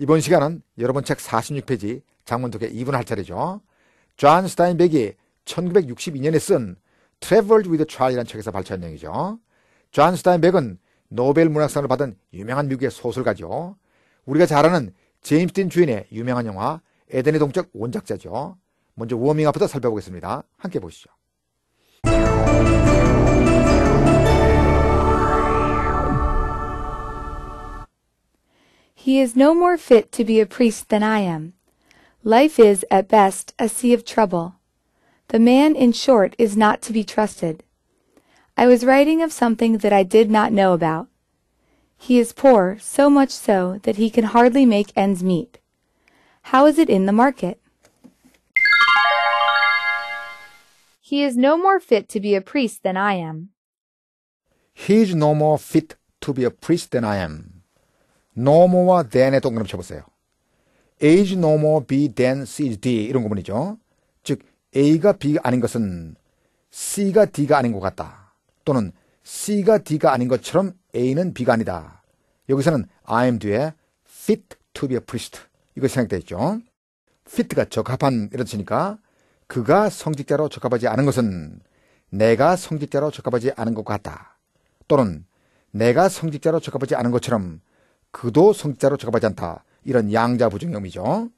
이번 시간은 여러분 책 46페이지 장문독의 2분 할 차례죠. 존 스타인백이 1962년에 쓴 Traveled with a c h i l d 이라는 책에서 발췌한 내용이죠. 존 스타인백은 노벨 문학상을 받은 유명한 미국의 소설가죠. 우리가 잘 아는 제임스 딘 주인의 유명한 영화 에덴의 동적 원작자죠. 먼저 워밍업부터 살펴보겠습니다. 함께 보시죠. He is no more fit to be a priest than I am. Life is, at best, a sea of trouble. The man, in short, is not to be trusted. I was writing of something that I did not know about. He is poor, so much so that he can hardly make ends meet. How is it in the market? He is no more fit to be a priest than I am. He is no more fit to be a priest than I am. n o m o r 와 then의 동그라미 쳐보세요. A's no more, B than, C's D 이런 구분이죠. 즉 A가 B가 아닌 것은 C가 D가 아닌 것 같다. 또는 C가 D가 아닌 것처럼 A는 B가 아니다. 여기서는 I'm 뒤에 fit to be a priest 이것이 생각되어 죠 fit가 적합한 이런 뜻이니까 그가 성직자로 적합하지 않은 것은 내가 성직자로 적합하지 않은 것 같다. 또는 내가 성직자로 적합하지 않은 것처럼 그도 성자로 적합하지 않다. 이런 양자부정형이죠.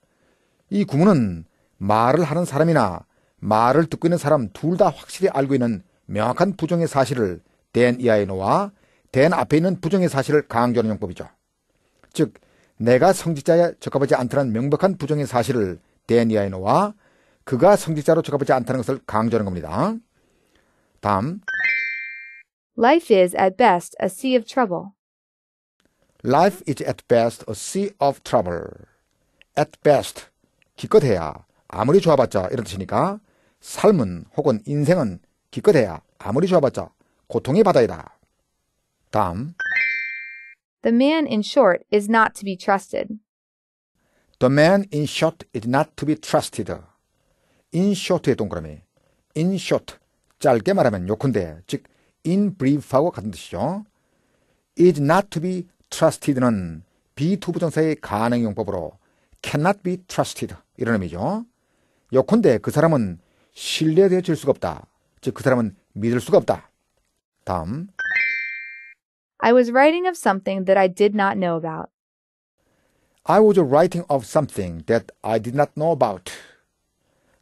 이 구문은 말을 하는 사람이나 말을 듣고 있는 사람 둘 다 확실히 알고 있는 명확한 부정의 사실을 된 이하에 놓아 된 앞에 있는 부정의 사실을 강조하는 용법이죠. 즉 내가 성직자에 적합하지 않다는 명백한 부정의 사실을 된 이하에 놓아 그가 성직자로 적합하지 않다는 것을 강조하는 겁니다. 다음 Life is at best a sea of trouble. Life is at best a sea of trouble. At best. 기껏해야. 아무리 좋아봤자. 이런 뜻이니까. 삶은 혹은 인생은 기껏해야. 아무리 좋아봤자. 고통의 바다이다. 다음. The man in short is not to be trusted. The man in short is not to be trusted. in short의 동그라미. in short. 짧게 말하면 요컨대. 즉, in brief하고 같은 뜻이죠. is not to be trusted는 비투부정사의 가능용법으로 cannot be trusted 이런 의미죠. 요컨대 그 사람은 신뢰되어질 수가 없다. 즉 그 사람은 믿을 수가 없다. 다음 I was writing of something that I did not know about. I was writing of something that I did not know about.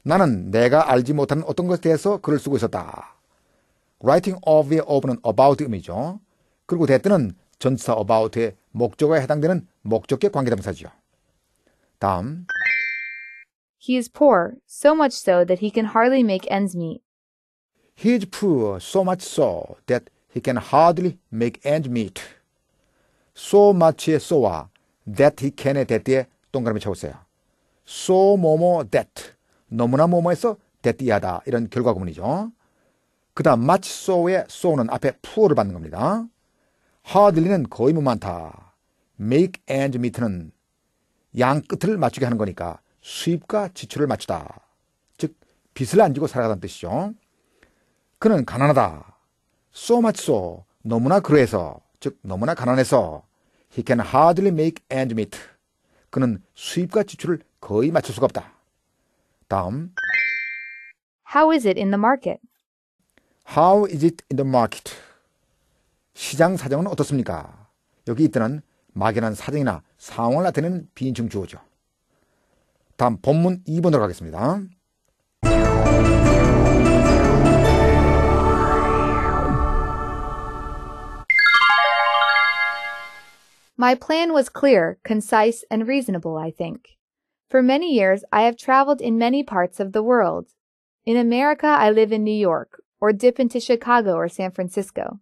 나는 내가 알지 못하는 어떤 것에 대해서 글을 쓰고 있었다. writing of의 of는 about 의미죠. 그리고 대뜻는 전치사 about의 목적어에 해당되는 목적격 관계동사지요. 다음 He is poor, so much so that he can hardly make ends meet. He is poor, so much so that he can hardly make ends meet. so much의 so와 that he can의 that에 동그라미 쳐보세요. so 뭐뭐 that 너무나 뭐뭐에서 that 이하다 이런 결과 구문이죠. 그 다음 much so의 so는 앞에 poor를 받는 겁니다. 하들리는 거의 못 많다. make and meet는 양 끝을 맞추게 하는 거니까 수입과 지출을 맞추다. 즉 빚을 안 지고 살아가는 뜻이죠. 그는 가난하다. so much so 너무나 그래서 즉 너무나 가난해서 he can hardly make and meet. 그는 수입과 지출을 거의 맞출 수가 없다. 다음 How is it in the market? How is it in the market? 시장 사정은 어떻습니까? 여기 있다는 막연한 사정이나 상황을 나타내는 비인칭 주어죠. 다음 본문 2번으로 가겠습니다. My plan was clear, concise, and reasonable, I think. For many years, I have traveled in many parts of the world. In America, I live in New York, or dip into Chicago or San Francisco.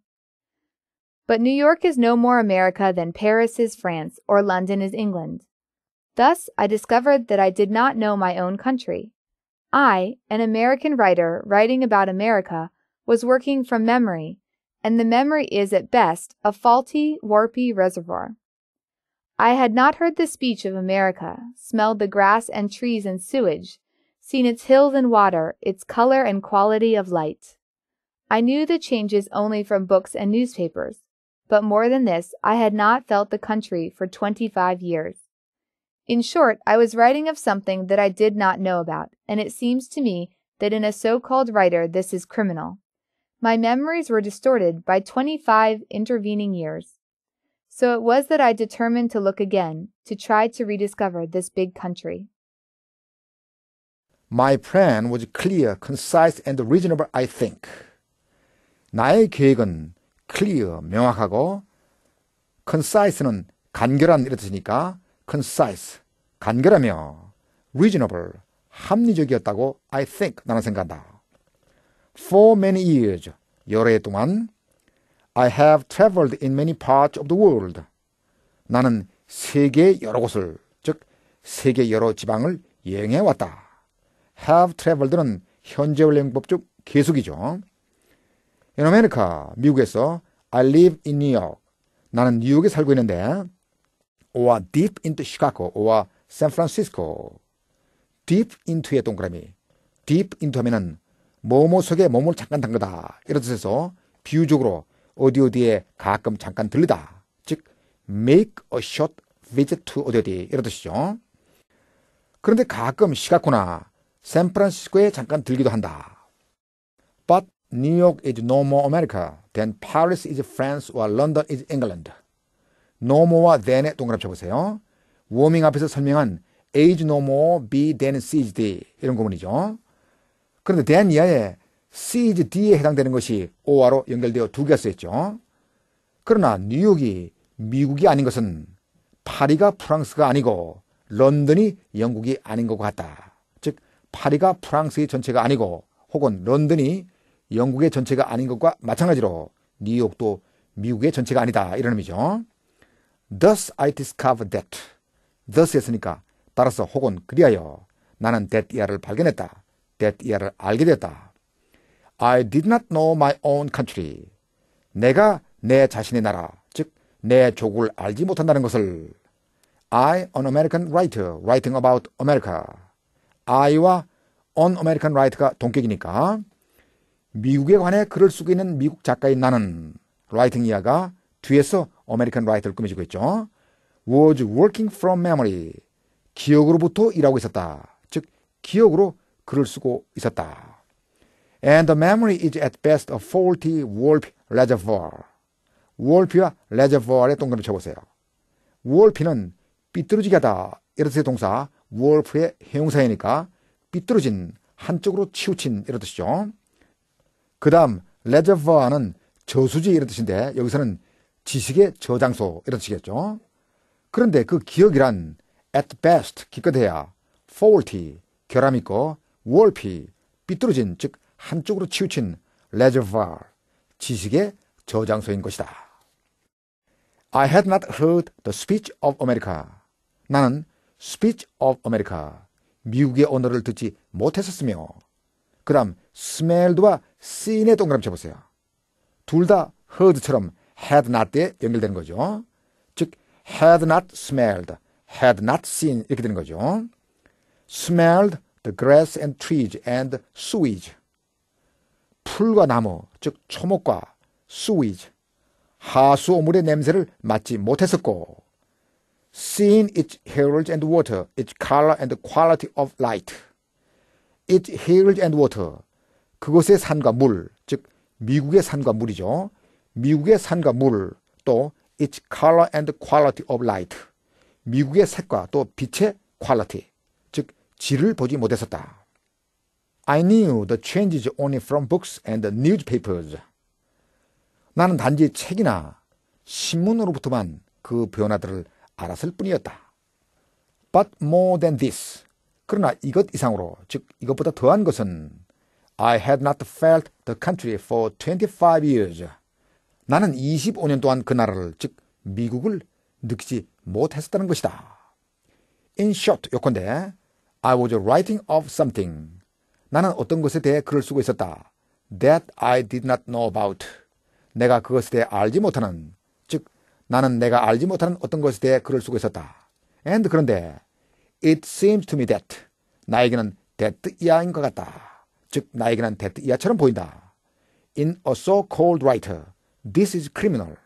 But New York is no more America than Paris is France or London is England. Thus, I discovered that I did not know my own country. I, an American writer writing about America, was working from memory, and the memory is at best a faulty, warpy reservoir. I had not heard the speech of America, smelled the grass and trees and sewage, seen its hills and water, its color and quality of light. I knew the changes only from books and newspapers, but more than this, I had not felt the country for 25 years. In short, I was writing of something that I did not know about, and it seems to me that in a so called writer this is criminal. My memories were distorted by 25 intervening years. So it was that I determined to look again, to try to rediscover this big country. My plan was clear, concise, and reasonable, I think. 나의 계획은 clear, 명확하고 concise는 간결한 이런 뜻이니까 concise, 간결하며 reasonable, 합리적이었다고 I think, 나는 생각한다. For many years, 여러 해 동안 I have traveled in many parts of the world. 나는 세계 여러 곳을, 즉 세계 여러 지방을 여행해 왔다. have traveled는 현재 원래용법 중 계속이죠. In America, 미국에서 I live in New York. 나는 뉴욕에 살고 있는데 or deep into Chicago or San Francisco. deep into의 동그라미. deep into 하면은 뭐뭐 속에 몸을 잠깐 담그다. 이런 뜻에서 비유적으로 어디 어디에 가끔 잠깐 들리다. 즉 make a short visit to 어디 어디 이런 뜻이죠. 그런데 가끔 시카고나 샌프란시스코에 잠깐 들기도 한다. But New York is no more America than Paris is France or London is England. No more와 than에 동그라미 쳐보세요. 워밍 앞에서 설명한 age no more, be then CGD 이런 구문이죠. 그런데 than 이하에 CGD에 해당되는 것이 OR로 연결되어 두 개가 쓰였죠. 그러나 뉴욕이 미국이 아닌 것은 파리가 프랑스가 아니고 런던이 영국이 아닌 것 같다. 즉 파리가 프랑스의 전체가 아니고 혹은 런던이 영국의 전체가 아닌 것과 마찬가지로 뉴욕도 미국의 전체가 아니다. 이런 의미죠. Thus I discovered that. Thus 했으니까 따라서 혹은 그리하여 나는 that 이하를 발견했다. that 이하를 알게 되었다 I did not know my own country. 내가 내 자신의 나라, 즉 내 조국을 알지 못한다는 것을 I, an American writer, writing about America. I와 an American writer가 동격이니까 미국에 관해 글을 쓰고 있는 미국 작가인 나는 라이팅이야가 뒤에서 아메리칸 라이터를 꾸미주고 있죠. was working from memory. 기억으로부터 일하고 있었다. 즉 기억으로 글을 쓰고 있었다. And the memory is at best a faulty warp reservoir. warp와 reservoir의 동그라미 쳐보세요. warp는 삐뚤어지게 하다. 이런 뜻의 동사 warp의 형용사이니까 삐뚤어진 한쪽으로 치우친 이런 뜻이죠. 그 다음 레저버와는 저수지 이런 뜻인데 여기서는 지식의 저장소 이런 뜻이겠죠. 그런데 그 기억이란 at best 기껏해야 faulty 결함 있고 warpy 삐뚤어진 즉 한쪽으로 치우친 reservoir 지식의 저장소인 것이다. I had not heard the speech of America. 나는 speech of America 미국의 언어를 듣지 못했었으며 그다음 smelled와 C인의 동그라미 쳐보세요. 둘 다 heard처럼 had not에 연결되는 거죠. 즉 had not smelled, had not seen 이렇게 되는 거죠. smelled the grass and trees and sewage. 풀과 나무, 즉 초목과 sewage, 하수 오물의 냄새를 맡지 못했었고 seen its heralds and water, its color and quality of light. its heralds and water, 그것의 산과 물, 즉 미국의 산과 물이죠. 미국의 산과 물, 또 its color and quality of light, 미국의 색과 또 빛의 quality, 즉 질을 보지 못했었다. I knew the changes only from books and newspapers. 나는 단지 책이나 신문으로부터만 그 변화들을 알았을 뿐이었다. But more than this. 그러나 이것 이상으로, 즉 이것보다 더한 것은 I had not felt the country for 25 years. 나는 25년 동안 그 나라를, 즉 미국을 느끼지 못했었다는 것이다. In short, 요컨대 I was writing of something. 나는 어떤 것에 대해 글을 쓰고 있었다. That I did not know about. 내가 그것에 대해 알지 못하는, 즉 나는 내가 알지 못하는 어떤 것에 대해 글을 쓰고 있었다. And 그런데 It seems to me that 나에게는 that 이하인 것 같다. 즉 나에게는 데트 이하처럼 보인다. In a so-called writer, this is criminal.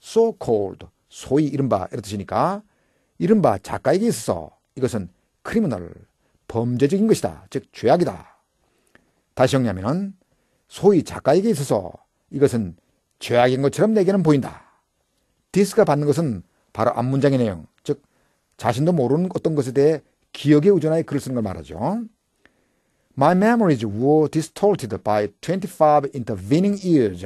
So-called, 소위 이른바 이런 뜻이니까 이른바 작가에게 있어서 이것은 criminal, 범죄적인 것이다. 즉 죄악이다. 다시 정리하면 소위 작가에게 있어서 이것은 죄악인 것처럼 내게는 보인다. 디스가 받는 것은 바로 앞 문장의 내용, 즉 자신도 모르는 어떤 것에 대해 기억에 의존하여 글을 쓰는 걸 말하죠. My memories were distorted by 25 intervening years.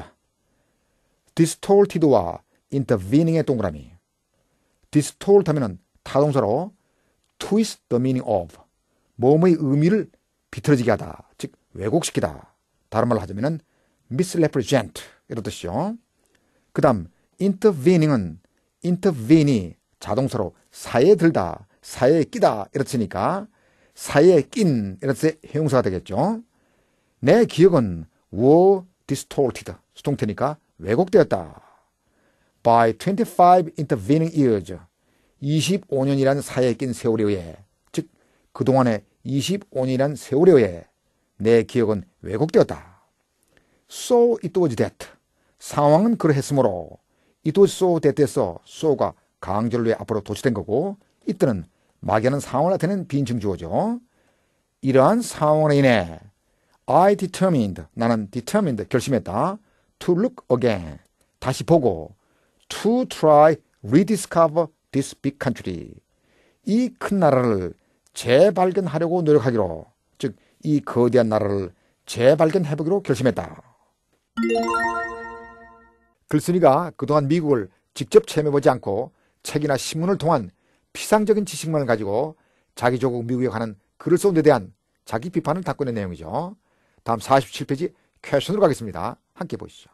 distorted와 intervening의 동그라미. distort 하면은 타동사로 twist the meaning of. 몸의 의미를 비틀어지게 하다. 즉, 왜곡시키다. 다른 말로 하자면은 misrepresent. 이런 뜻이요그 다음, intervening은 intervene이 자동사로 사에 들다, 사에 끼다. 이렇으니까 사이에 낀 이래서 형용사가 되겠죠. 내 기억은 were distorted 수동태니까 왜곡되었다. by 25 intervening years 25년이란 사이에 낀 세월에 의해 즉 그동안의 25년이란 세월에 의해 내 기억은 왜곡되었다. so it was that 상황은 그러했으므로 it was so that에서 so가 강절로의 앞으로 도치된 거고 이때는 막연한 상황을 나타내는 빈층 주어죠. 이러한 상황으로 인해 I determined 나는 determined 결심했다 to look again 다시 보고 to try rediscover this big country 이 큰 나라를 재발견하려고 노력하기로 즉 이 거대한 나라를 재발견해보기로 결심했다. 글쓴이가 그동안 미국을 직접 체험해보지 않고 책이나 신문을 통한 피상적인 지식만을 가지고 자기 조국 미국에 관한 글을 쏜데 대한 자기 비판을 닦고낸 내용이죠. 다음 47페이지 퀘션으로 가겠습니다. 함께 보시죠.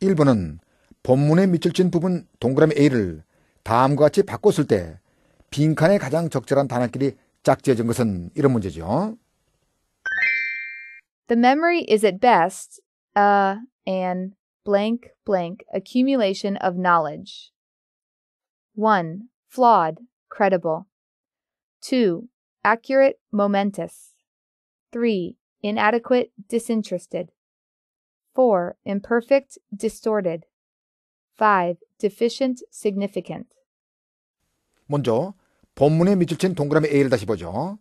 1본은 본문에 밑줄 친 부분 동그라미 A를 다음과 같이 바꿨을 때 빈칸에 가장 적절한 단어끼리 짝지어진 것은 이런 문제죠. The memory is at best uh, an blank blank accumulation of knowledge. 1. Flawed, credible. 2. Accurate, momentous. 3. Inadequate, disinterested. 4. Imperfect, distorted. 5. Deficient, significant. 먼저 본문에 밑줄 친 동그라미 A를 다시 보죠.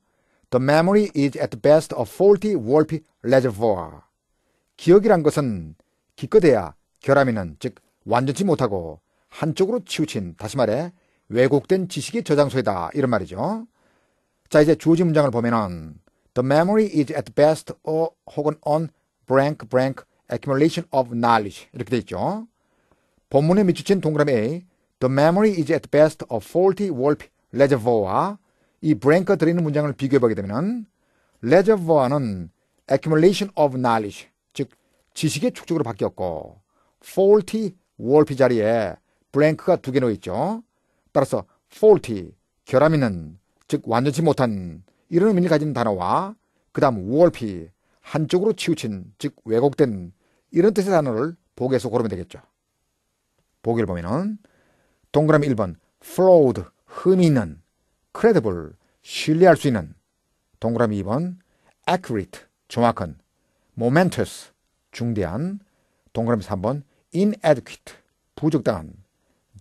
The memory is at best a faulty warp reservoir. 기억이란 것은 기껏해야 결함이는 즉 완전치 못하고 한쪽으로 치우친 다시 말해 왜곡된 지식의 저장소이다 이런 말이죠. 자 이제 주어진 문장을 보면은 The memory is at best a 혹은 on blank blank accumulation of knowledge 이렇게 돼 있죠. 본문에 밑줄친 동그라미 A The memory is at best a faulty warp reservoir 이 브랭커 드리는 문장을 비교해보게 되면 reservoir는 accumulation of knowledge 즉 지식의 축적으로 바뀌었고 faulty wolf 자리에 브랭크가 두 개 놓여있죠. 따라서 faulty 결함 있는 즉 완전치 못한 이런 의미를 가진 단어와 그 다음 wolf 한쪽으로 치우친 즉 왜곡된 이런 뜻의 단어를 보기에서 고르면 되겠죠. 보기를 보면은 동그라미 1번 flawed 흠이 있는 credible, 신뢰할 수 있는, 동그라미 2번, accurate, 정확한, momentous, 중대한, 동그라미 3번, inadequate, 부적당한,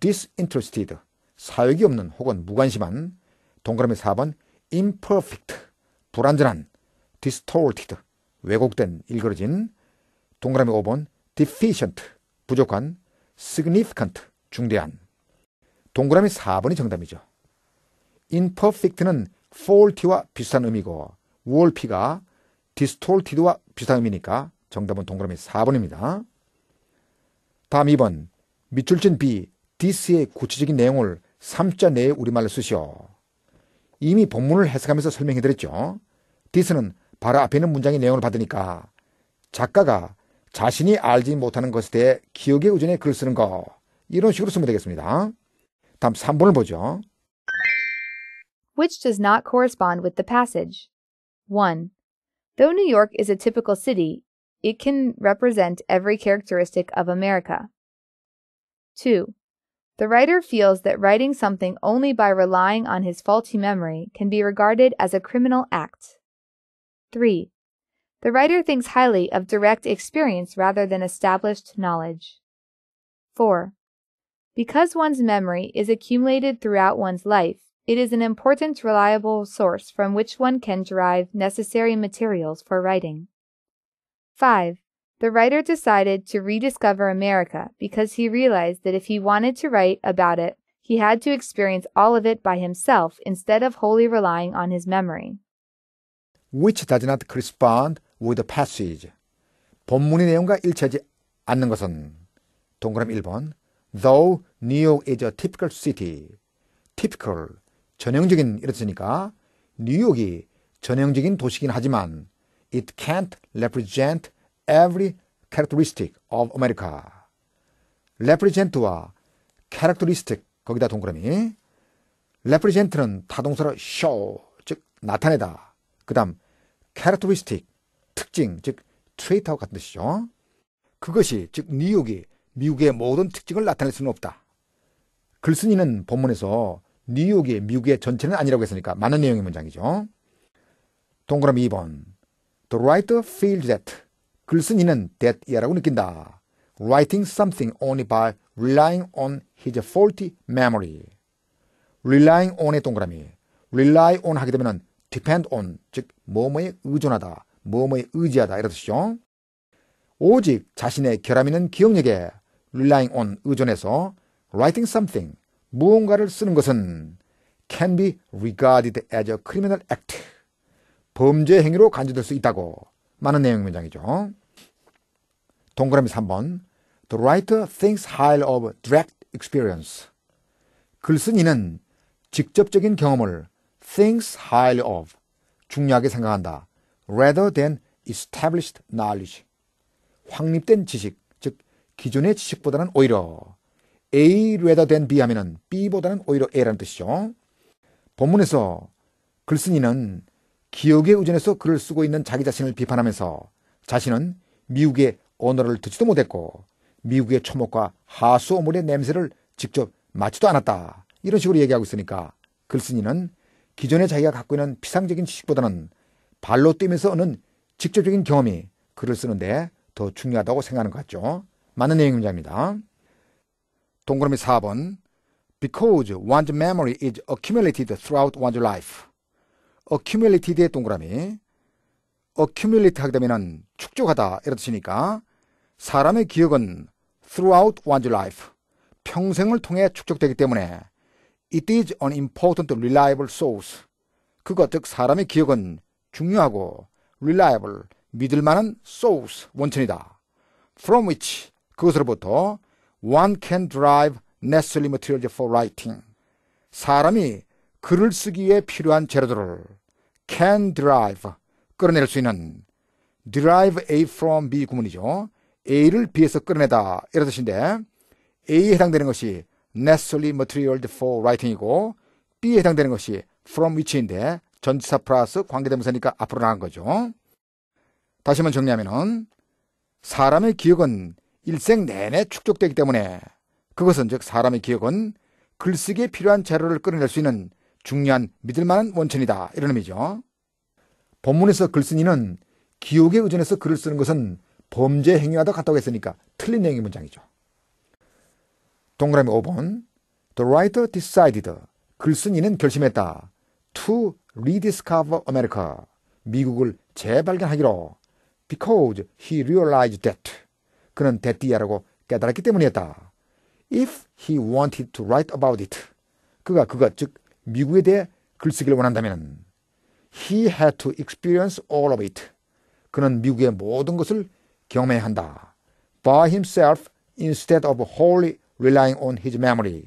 disinterested, 사역이 없는 혹은 무관심한, 동그라미 4번, imperfect, 불완전한, distorted, 왜곡된, 일그러진, 동그라미 5번, deficient, 부족한, significant, 중대한. 동그라미 4번이 정답이죠. imperfect는 faulty와 비슷한 의미고 wolf가 distorted와 비슷한 의미니까 정답은 동그라미 4번입니다. 다음 2번 밑줄친 B, this의 구체적인 내용을 3자 내에 우리말로 쓰시오. 이미 본문을 해석하면서 설명해드렸죠. this는 바로 앞에 있는 문장의 내용을 받으니까 작가가 자신이 알지 못하는 것에 대해 기억에 의존해 글을 쓰는 거 이런 식으로 쓰면 되겠습니다. 다음 3번을 보죠. which does not correspond with the passage. 1. Though New York is a typical city, it can represent every characteristic of America. 2. The writer feels that writing something only by relying on his faulty memory can be regarded as a criminal act. 3. The writer thinks highly of direct experience rather than established knowledge. 4. Because one's memory is accumulated throughout one's life, it is an important reliable source from which one can derive necessary materials for writing. 5. The writer decided to rediscover America because he realized that if he wanted to write about it, he had to experience all of it by himself instead of wholly relying on his memory. Which does not correspond with the passage. 본문의 내용과 일치하지 않는 것은 동그라미 1번 Though New York is a typical city. typical 전형적인 이렇으니까 뉴욕이 전형적인 도시긴 하지만 it can't represent every characteristic of America. represent와 characteristic 거기다 동그라미 represent는 타동사로 show 즉 나타내다. 그다음 characteristic 특징 즉 트레이트하고 같은 뜻이죠. 그것이 즉 뉴욕이 미국의 모든 특징을 나타낼 수는 없다. 글쓴이는 본문에서 뉴욕이 미국의 전체는 아니라고 했으니까 많은 내용의 문장이죠. 동그라미 2번. The writer feels that 글쓴 이는 that이라고 느낀다. Writing something only by relying on his faulty memory. Relying on의 동그라미. Rely on 하게 되면 depend on 즉 뭐뭐에 의존하다, 뭐뭐에 의지하다 이런 뜻이죠. 오직 자신의 결함 있는 기억력에 relying on 의존해서 writing something 무언가를 쓰는 것은 can be regarded as a criminal act. 범죄 행위로 간주될 수 있다고 많은 내용 문장이죠. 동그라미 3번 The writer thinks high of direct experience. 글쓴이는 직접적인 경험을 thinks high of 중요하게 생각한다. rather than established knowledge. 확립된 지식, 즉 기존의 지식보다는 오히려 A rather than B 하면은 B보다는 오히려 A라는 뜻이죠. 본문에서 글쓴이는 기억에 의존해서 글을 쓰고 있는 자기 자신을 비판하면서 자신은 미국의 언어를 듣지도 못했고 미국의 초목과 하수 오물의 냄새를 직접 맡지도 않았다. 이런 식으로 얘기하고 있으니까 글쓴이는 기존에 자기가 갖고 있는 피상적인 지식보다는 발로 뛰면서 얻는 직접적인 경험이 글을 쓰는데 더 중요하다고 생각하는 것 같죠. 맞는 내용입니다. 동그라미 4번 Because one's memory is accumulated throughout one's life. accumulated의 동그라미 accumulate 하게 되면 축적하다 이런 뜻이니까 사람의 기억은 throughout one's life 평생을 통해 축적되기 때문에 it is an important reliable source 그것 즉 사람의 기억은 중요하고 reliable 믿을 만한 source 원천이다 from which 그것으로부터 One can drive necessary materials for writing. 사람이 글을 쓰기에 필요한 재료들을 can drive, 끌어낼 수 있는 drive A from B 구문이죠. A를 B에서 끌어내다 이런 뜻인데 A에 해당되는 것이 necessary material for writing이고 B에 해당되는 것이 from which인데 전치사 플러스 관계대명사니까 앞으로 나간 거죠. 다시 한번 정리하면은 사람의 기억은 일생 내내 축적되기 때문에 그것은 즉 사람의 기억은 글쓰기에 필요한 재료를 끌어낼 수 있는 중요한 믿을만한 원천이다 이런 의미죠. 본문에서 글쓴이는 기억에 의존해서 글을 쓰는 것은 범죄 행위와도 같다고 했으니까 틀린 내용의 문장이죠. 동그라미 5번 The writer decided 글쓴이는 결심했다. To rediscover America 미국을 재발견하기로 because he realized that 그는 대띠야라고 깨달았기 때문이었다. If he wanted to write about it, 그가 그것 즉 미국에 대해 글쓰기를 원한다면 he had to experience all of it. 그는 미국의 모든 것을 경험해야 한다. By himself instead of wholly relying on his memory.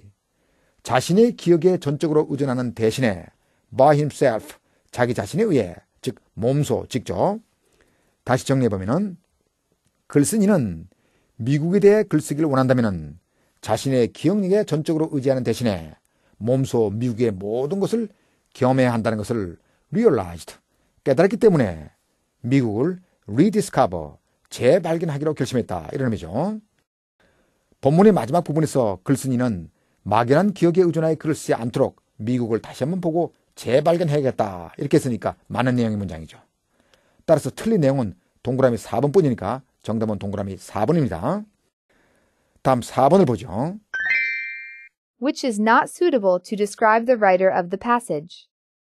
자신의 기억에 전적으로 의존하는 대신에 by himself 자기 자신에 의해 즉 몸소 직접 다시 정리해 보면은 글쓴이는 미국에 대해 글쓰기를 원한다면 자신의 기억력에 전적으로 의지하는 대신에 몸소 미국의 모든 것을 경험해야 한다는 것을 realized 깨달았기 때문에 미국을 rediscover 재발견하기로 결심했다 이런 의미죠. 본문의 마지막 부분에서 글쓴이는 막연한 기억에 의존하여 글을 쓰지 않도록 미국을 다시 한번 보고 재발견해야겠다 이렇게 했으니까 많은 내용의 문장이죠. 따라서 틀린 내용은 동그라미 4번뿐이니까 정답은 동그라미 4번입니다. 다음 4번을 보죠. Which is not suitable to describe the writer of the passage.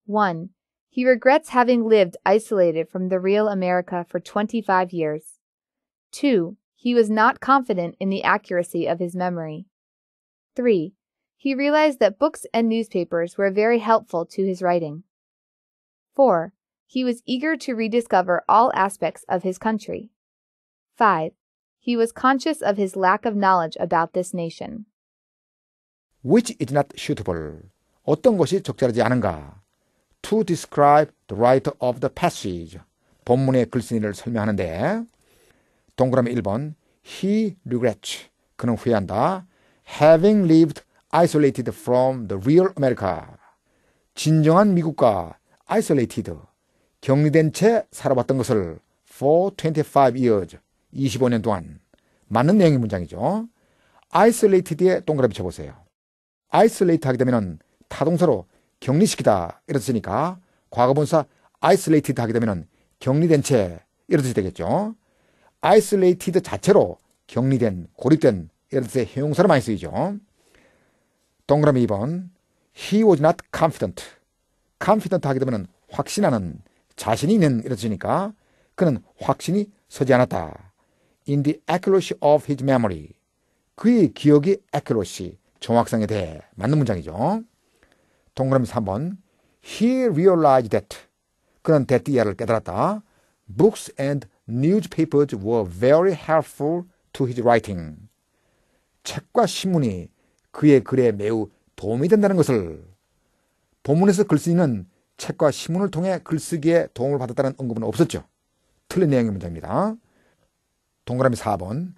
1. He regrets having lived isolated from the real America for 25 years. 2. He was not confident in the accuracy of his memory. 3. He realized that books and newspapers were very helpful to his writing. 4. He was eager to rediscover all aspects of his country. 5. He was conscious of his lack of knowledge about this nation. Which is not suitable. 어떤 것이 적절하지 않은가? To describe the writer of the passage. 본문의 글쓴이를 설명하는데 동그라미 1번 He regrets. 그는 후회한다. Having lived isolated from the real America. 진정한 미국과 isolated, 격리된 채 살아왔던 것을 for 25 years, 25년 동안 맞는 내용의 문장이죠. isolated에 동그라미 쳐보세요. isolate 하게 되면 타동사로 격리시키다 이런 뜻이니까 과거분사 isolated 하게 되면 격리된 채 이런 뜻이 되겠죠. isolated 자체로 격리된, 고립된 이런 뜻의 형용사로 많이 쓰이죠. 동그라미 2번 He was not confident. confident 하게 되면 확신하는, 자신이 있는 이런 뜻이니까 그는 확신이 서지 않았다. in the accuracy of his memory. 그의 기억의 accuracy, 정확성에 대해. 맞는 문장이죠. 동그라미 3번. He realized that. 그는 that 이하를 깨달았다. Books and newspapers were very helpful to his writing. 책과 신문이 그의 글에 매우 도움이 된다는 것을 본문에서 글쓰기는 책과 신문을 통해 글쓰기에 도움을 받았다는 언급은 없었죠. 틀린 내용의 문제입니다. 동그라미 4번.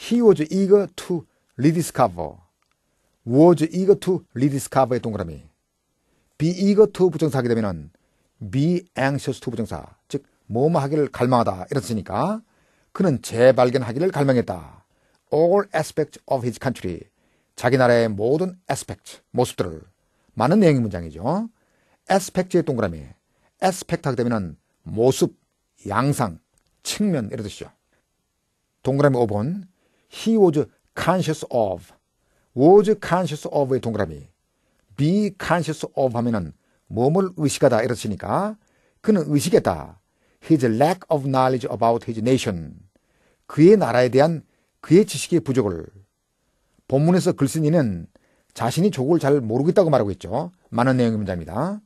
He was eager to rediscover. was eager to rediscover의 동그라미. be eager to 부정사 하게 되면은 be anxious to 부정사. 즉, 뭐뭐 하기를 갈망하다. 이런 뜻이니까 그는 재발견하기를 갈망했다. all aspects of his country. 자기 나라의 모든 aspect, 모습들을. 많은 내용의 문장이죠. aspect의 동그라미. aspect 하게 되면은 모습, 양상, 측면 이런 뜻이죠. 동그라미 5번 He was conscious of was conscious of의 동그라미 be conscious of 하면은 몸을 의식하다 이렇으니까 그는 의식했다. His lack of knowledge about his nation 그의 나라에 대한 그의 지식의 부족을 본문에서 글쓴이는 자신이 조국을 잘 모르겠다고 말하고 있죠. 많은 내용입니다.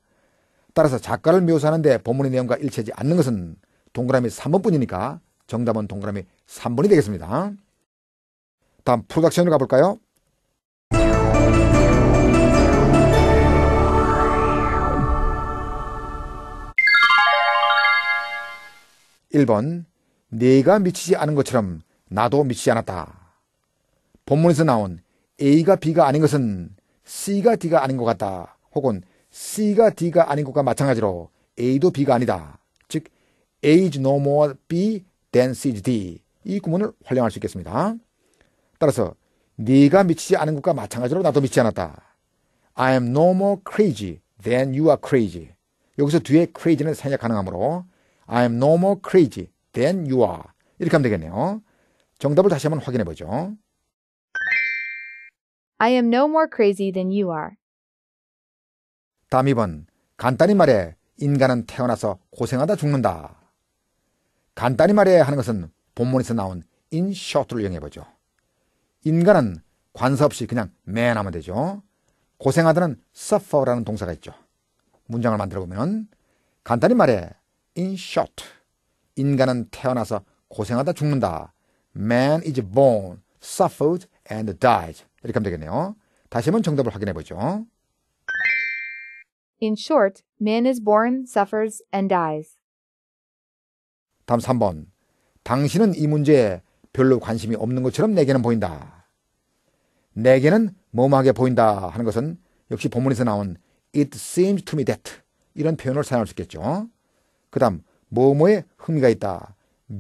따라서 작가를 묘사하는데 본문의 내용과 일치하지 않는 것은 동그라미 3번뿐이니까 정답은 동그라미 3번이 되겠습니다. 다음 풀각 시험으로 가볼까요? (1번) 네가 미치지 않은 것처럼 나도 미치지 않았다. 본문에서 나온 A가 B가 아닌 것은 C가 D가 아닌 것 같다. 혹은 C가 D가 아닌 것과 마찬가지로 A도 B가 아니다. 즉, A is no more B, then s e s thee 이 구문을 활용할 수 있겠습니다. 따라서 네가 미치지 않은 것과 마찬가지로 나도 미치지 않았다. I am no more crazy than you are crazy. 여기서 뒤에 crazy는 생략 가능하므로 I am no more crazy than you are. 이렇게 하면 되겠네요. 정답을 다시 한번 확인해 보죠. I am no more crazy than you are. 다음 2번. 간단히 말해 인간은 태어나서 고생하다 죽는다. 간단히 말해야 하는 것은 본문에서 나온 in s h o t 를 이용해보죠. 인간은 관사 없이 그냥 맨 하면 되죠. 고생하다는 suffer라는 동사가 있죠. 문장을 만들어 보면 간단히 말해 in s h o t 인간은 태어나서 고생하다 죽는다. man is born, suffered and died. 이렇게 하면 되겠네요. 다시 한번 정답을 확인해 보죠. In short, man is born, suffers and dies. 다음 3번. 당신은 이 문제에 별로 관심이 없는 것처럼 내게는 보인다. 내게는 모 머하게 보인다 하는 것은 역시 본문에서 나온 it seems to me that 이런 표현을 사용할 수 있겠죠. 그 다음 뭐뭐에 흥미가 있다.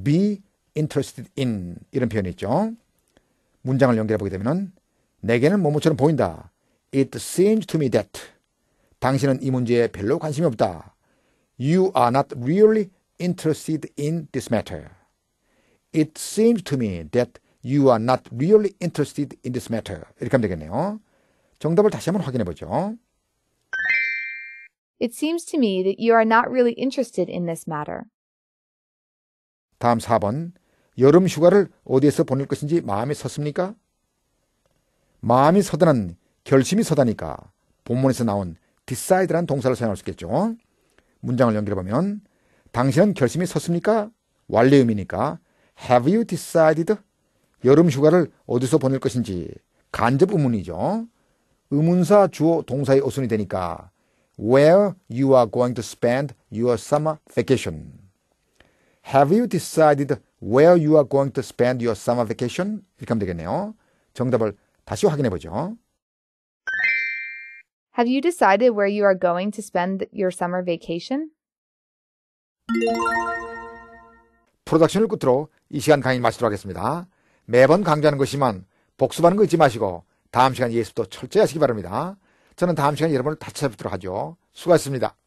be interested in 이런 표현이 있죠. 문장을 연결해 보게 되면 내게는 뭐뭐처럼 보인다. It seems to me that 당신은 이 문제에 별로 관심이 없다. You are not really interested in this matter. It seems to me that you are not really interested in this matter. 이렇게 하면 되겠네요. 정답을 다시 한번 확인해 보죠. It seems to me that you are not really interested in this matter. 다음 4번. 여름 휴가를 어디에서 보낼 것인지 마음이 섰습니까? 마음이 서다는 결심이 서다니까 본문에서 나온 decide란 동사를 사용할 수 있겠죠. 문장을 연결해 보면 당신은 결심이 섰습니까? 완례음이니까 Have you decided? 여름 휴가를 어디서 보낼 것인지 간접 의문이죠. 의문사 주어 동사의 어순이 되니까 Where you are going to spend your summer vacation? Have you decided where you are going to spend your summer vacation? 이렇게 하면 되겠네요. 정답을 다시 확인해 보죠. Have you decided where you are going to spend your summer vacation? 프로덕션을 끝으로 이 시간 강의 마치도록 하겠습니다. 매번 강조하는 것이지만 복습하는 거 잊지 마시고 다음 시간 예습도 철저히 하시기 바랍니다. 저는 다음 시간 여러분을 다시 찾아뵙도록 하죠. 수고하셨습니다.